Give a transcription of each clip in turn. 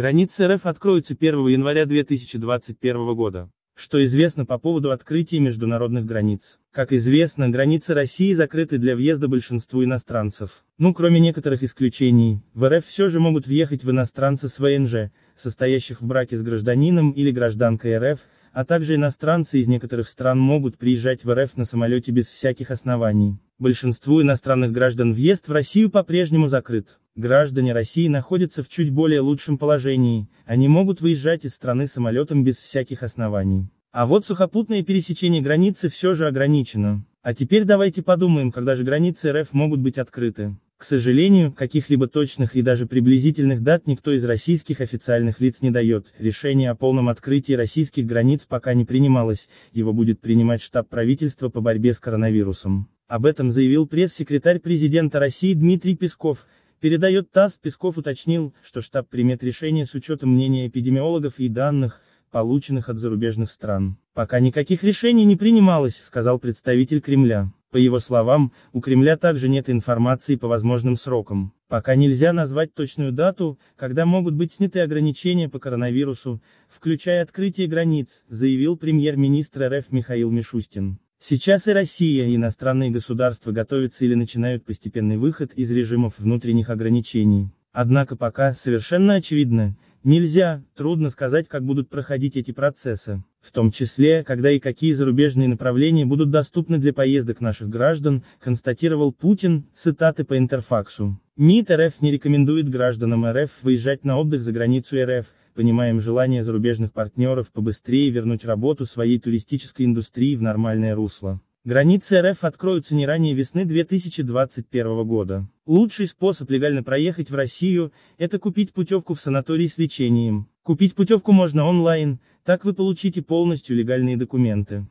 Границы РФ откроются 1 января 2021 года. Что известно по поводу открытия международных границ? Как известно, границы России закрыты для въезда большинству иностранцев. Ну кроме некоторых исключений, в РФ все же могут въехать в иностранцы с ВНЖ, состоящих в браке с гражданином или гражданкой РФ, а также иностранцы из некоторых стран могут приезжать в РФ на самолете без всяких оснований. Большинству иностранных граждан въезд в Россию по-прежнему закрыт граждане России находятся в чуть более лучшем положении, они могут выезжать из страны самолетом без всяких оснований. А вот сухопутное пересечение границы все же ограничено. А теперь давайте подумаем, когда же границы РФ могут быть открыты. К сожалению, каких-либо точных и даже приблизительных дат никто из российских официальных лиц не дает, решение о полном открытии российских границ пока не принималось, его будет принимать штаб правительства по борьбе с коронавирусом. Об этом заявил пресс-секретарь президента России Дмитрий Песков, Передает ТАСС, Песков уточнил, что штаб примет решение с учетом мнения эпидемиологов и данных, полученных от зарубежных стран. Пока никаких решений не принималось, сказал представитель Кремля. По его словам, у Кремля также нет информации по возможным срокам. Пока нельзя назвать точную дату, когда могут быть сняты ограничения по коронавирусу, включая открытие границ, заявил премьер-министр РФ Михаил Мишустин. Сейчас и Россия, и иностранные государства готовятся или начинают постепенный выход из режимов внутренних ограничений. Однако пока, совершенно очевидно, нельзя, трудно сказать, как будут проходить эти процессы, в том числе, когда и какие зарубежные направления будут доступны для поездок наших граждан, констатировал Путин, цитаты по Интерфаксу. МИД РФ не рекомендует гражданам РФ выезжать на отдых за границу РФ, понимаем желание зарубежных партнеров побыстрее вернуть работу своей туристической индустрии в нормальное русло. Границы РФ откроются не ранее весны 2021 года. Лучший способ легально проехать в Россию – это купить путевку в санаторий с лечением. Купить путевку можно онлайн, так вы получите полностью легальные документы.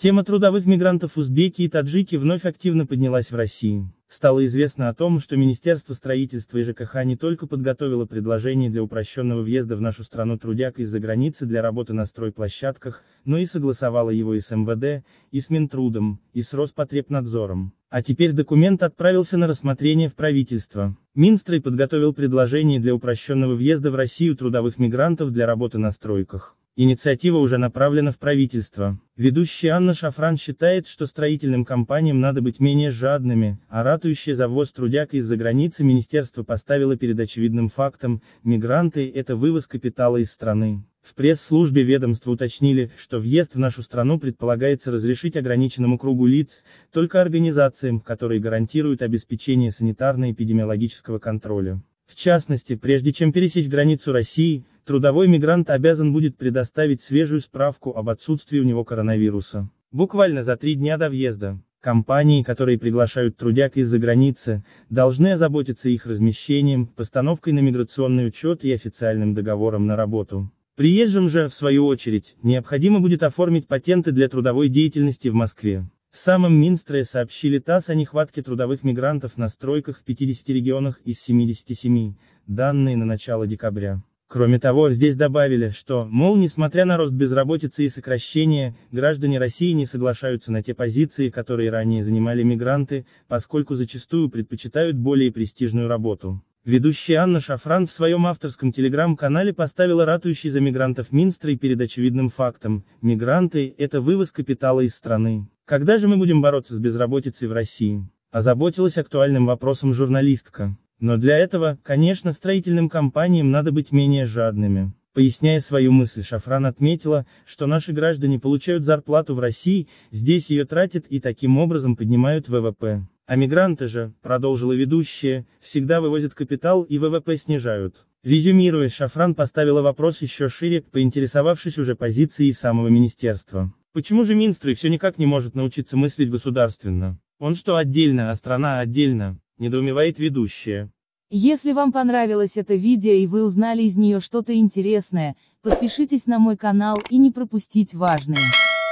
Тема трудовых мигрантов узбеки и таджики вновь активно поднялась в России. Стало известно о том, что Министерство строительства и ЖКХ не только подготовило предложение для упрощенного въезда в нашу страну трудяк из-за границы для работы на стройплощадках, но и согласовало его и с МВД, и с Минтрудом, и с Роспотребнадзором. А теперь документ отправился на рассмотрение в правительство. Минстрой подготовил предложение для упрощенного въезда в Россию трудовых мигрантов для работы на стройках. Инициатива уже направлена в правительство. Ведущая Анна Шафран считает, что строительным компаниям надо быть менее жадными, а ратующие за ввоз трудяк из-за границы министерство поставило перед очевидным фактом, мигранты – это вывоз капитала из страны. В пресс-службе ведомства уточнили, что въезд в нашу страну предполагается разрешить ограниченному кругу лиц, только организациям, которые гарантируют обеспечение санитарно-эпидемиологического контроля. В частности, прежде чем пересечь границу России, трудовой мигрант обязан будет предоставить свежую справку об отсутствии у него коронавируса. Буквально за три дня до въезда. Компании, которые приглашают трудяг из-за границы, должны озаботиться их размещением, постановкой на миграционный учет и официальным договором на работу. Приезжим же, в свою очередь, необходимо будет оформить патенты для трудовой деятельности в Москве. В самом Минстрое сообщили ТАСС о нехватке трудовых мигрантов на стройках в 50 регионах из 77, данные на начало декабря. Кроме того, здесь добавили, что, мол, несмотря на рост безработицы и сокращения, граждане России не соглашаются на те позиции, которые ранее занимали мигранты, поскольку зачастую предпочитают более престижную работу. Ведущая Анна Шафран в своем авторском телеграм-канале поставила ратующий за мигрантов Минстрой перед очевидным фактом – мигранты – это вывоз капитала из страны. Когда же мы будем бороться с безработицей в России? Озаботилась актуальным вопросом журналистка. Но для этого, конечно, строительным компаниям надо быть менее жадными. Поясняя свою мысль, Шафран отметила, что наши граждане получают зарплату в России, здесь ее тратят и таким образом поднимают ВВП. А мигранты же, продолжила ведущая, всегда вывозят капитал и ВВП снижают. Резюмируя, Шафран поставила вопрос еще шире, поинтересовавшись уже позицией самого министерства. Почему же Минстрой все никак не может научиться мыслить государственно? Он что отдельно, а страна отдельно? Недоумевает ведущая. Если вам понравилось это видео и вы узнали из нее что-то интересное, подпишитесь на мой канал и не пропустить важные.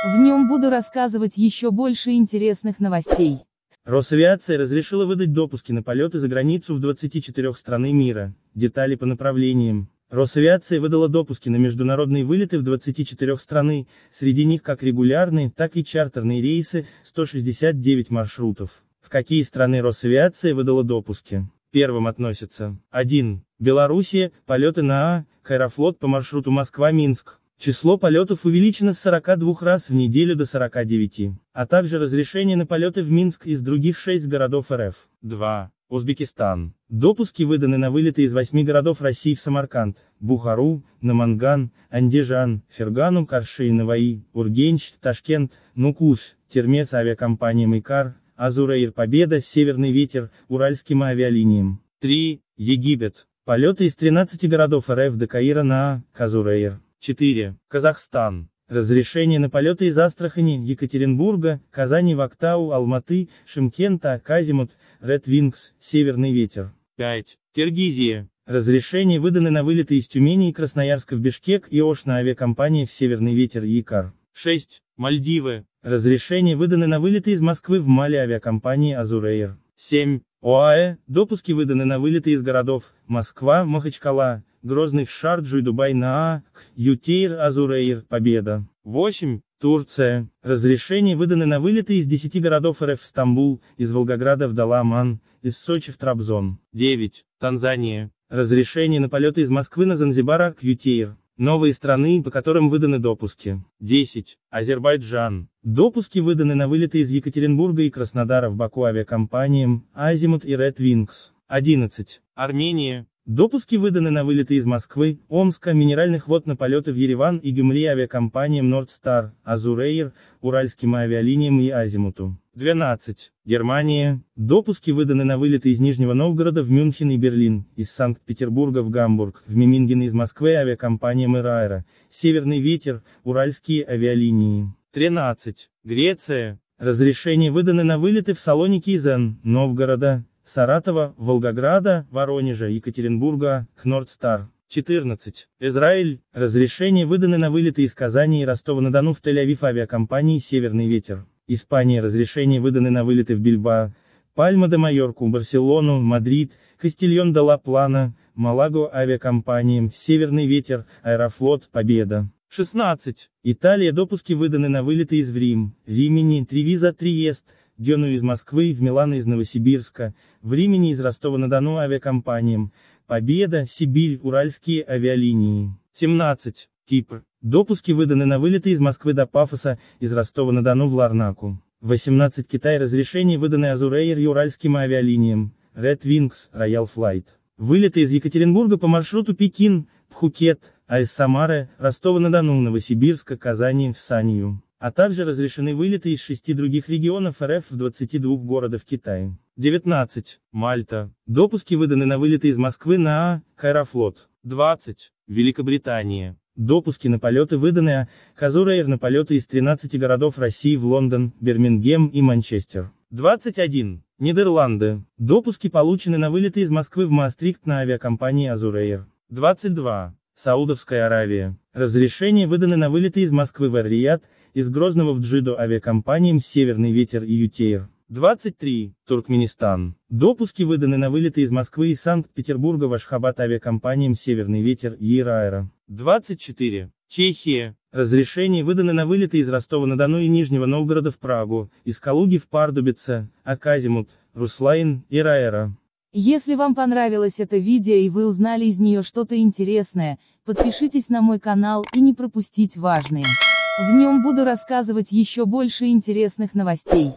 В нем буду рассказывать еще больше интересных новостей. Росавиация разрешила выдать допуски на полеты за границу в 24 страны мира. Детали по направлениям. Росавиация выдала допуски на международные вылеты в 24 страны, среди них как регулярные, так и чартерные рейсы, 169 маршрутов. В какие страны Росавиация выдала допуски? Первым относятся 1. Белоруссия, полеты на А, Аэрофлот по маршруту Москва-Минск, Число полетов увеличено с 42 раз в неделю до 49, а также разрешение на полеты в Минск из других 6 городов РФ. 2. Узбекистан. Допуски выданы на вылеты из 8 городов России в Самарканд, Бухару, Наманган, Андижан, Фергану, Карши и Наваи, Ургенч, Ташкент, Нукус, Термес авиакомпаниям Майкар, Азураир Победа, Северный ветер, Уральским авиалиниям. 3. Египет. Полеты из 13 городов РФ до Каира на Казураир. 4. Казахстан. Разрешение на полеты из Астрахани, Екатеринбурга, Казани в Актау, Алматы, Шимкента, Казимут, Ред Винкс, Северный ветер. 5. Киргизия. Разрешения выданы на вылеты из Тюмени и Красноярска в Бишкек и Ош на авиакомпании в Северный ветер и Икар. 6. Мальдивы. Разрешения выданы на вылеты из Москвы в Мали авиакомпании Азурейр. 7. ОАЭ. Допуски выданы на вылеты из городов Москва, Махачкала, Грозный в Шарджу и Дубай на ААК, Ютейр, Азурейр, Победа. 8. Турция. Разрешения выданы на вылеты из 10 городов РФ в Стамбул, из Волгограда в Даламан, из Сочи в Трабзон. 9. Танзания. Разрешение на полеты из Москвы на Занзибара к Ютейр. Новые страны, по которым выданы допуски. 10. Азербайджан. Допуски выданы на вылеты из Екатеринбурга и Краснодара в Баку авиакомпаниям Азимут и Red Wings. 11. Армения. Допуски выданы на вылеты из Москвы, Омска, минеральных вод на полеты в Ереван и Гюмри авиакомпаниям Nordstar, Azur Уральским авиалиниям и Азимуту. 12. Германия. Допуски выданы на вылеты из Нижнего Новгорода в Мюнхен и Берлин, из Санкт-Петербурга в Гамбург, в Меминген из Москвы авиакомпаниям Ирайра, Северный ветер, Уральские авиалинии. 13. Греция. Разрешения выданы на вылеты в Салоники из Н, Новгорода, Саратова, Волгограда, Воронежа, Екатеринбурга, Хнордстар. 14. Израиль. Разрешение выдано на вылеты из Казани и Ростова-на-Дону в Тель-Авив авиакомпании «Северный ветер». Испания. Разрешение выдано на вылеты в Бильбао, Пальма де Майорку, Барселону, Мадрид, Кастильон де Ла Плана, Малаго авиакомпаниям, Северный ветер, Аэрофлот, Победа. 16. Италия допуски выданы на вылеты из Рим, Римини, Тревиза, Триест, Дену из Москвы в Милан из Новосибирска, в времени из Ростова-на-Дону авиакомпаниям, Победа, Сибирь, Уральские авиалинии. 17. Кипр. Допуски выданы на вылеты из Москвы до Пафоса, из Ростова-на-Дону в Ларнаку. 18 Китай разрешений выданы Азурэйр и Уральским авиалиниям, Red Wings, Royal Flight. Вылеты из Екатеринбурга по маршруту Пекин, Пхукет, а из Самары, Ростова-на-Дону, Новосибирска, Казани, в Санью а также разрешены вылеты из шести других регионов РФ в 22 городах Китая. 19. Мальта. Допуски выданы на вылеты из Москвы на АА, Аэрофлот. 20. Великобритания. Допуски на полеты выданы а Казур-Эйр на полеты из 13 городов России в Лондон, Бирмингем и Манчестер. 21. Нидерланды. Допуски получены на вылеты из Москвы в Маастрихт на авиакомпании азур 22. Саудовская Аравия. Разрешения выданы на вылеты из Москвы в Эр-Рияд, из Грозного в Джиду авиакомпаниям «Северный ветер» и «Ютейр». 23. Туркменистан. Допуски выданы на вылеты из Москвы и Санкт-Петербурга в Ашхабад авиакомпаниям «Северный ветер» и «Ираэро». 24. Чехия. Разрешения выданы на вылеты из Ростова-на-Дону и Нижнего Новгорода в Прагу, из Калуги в Пардубице, Аказимут, Руслайн, Ираэро. Если вам понравилось это видео и вы узнали из нее что-то интересное, подпишитесь на мой канал и не пропустить важные. В нем буду рассказывать еще больше интересных новостей.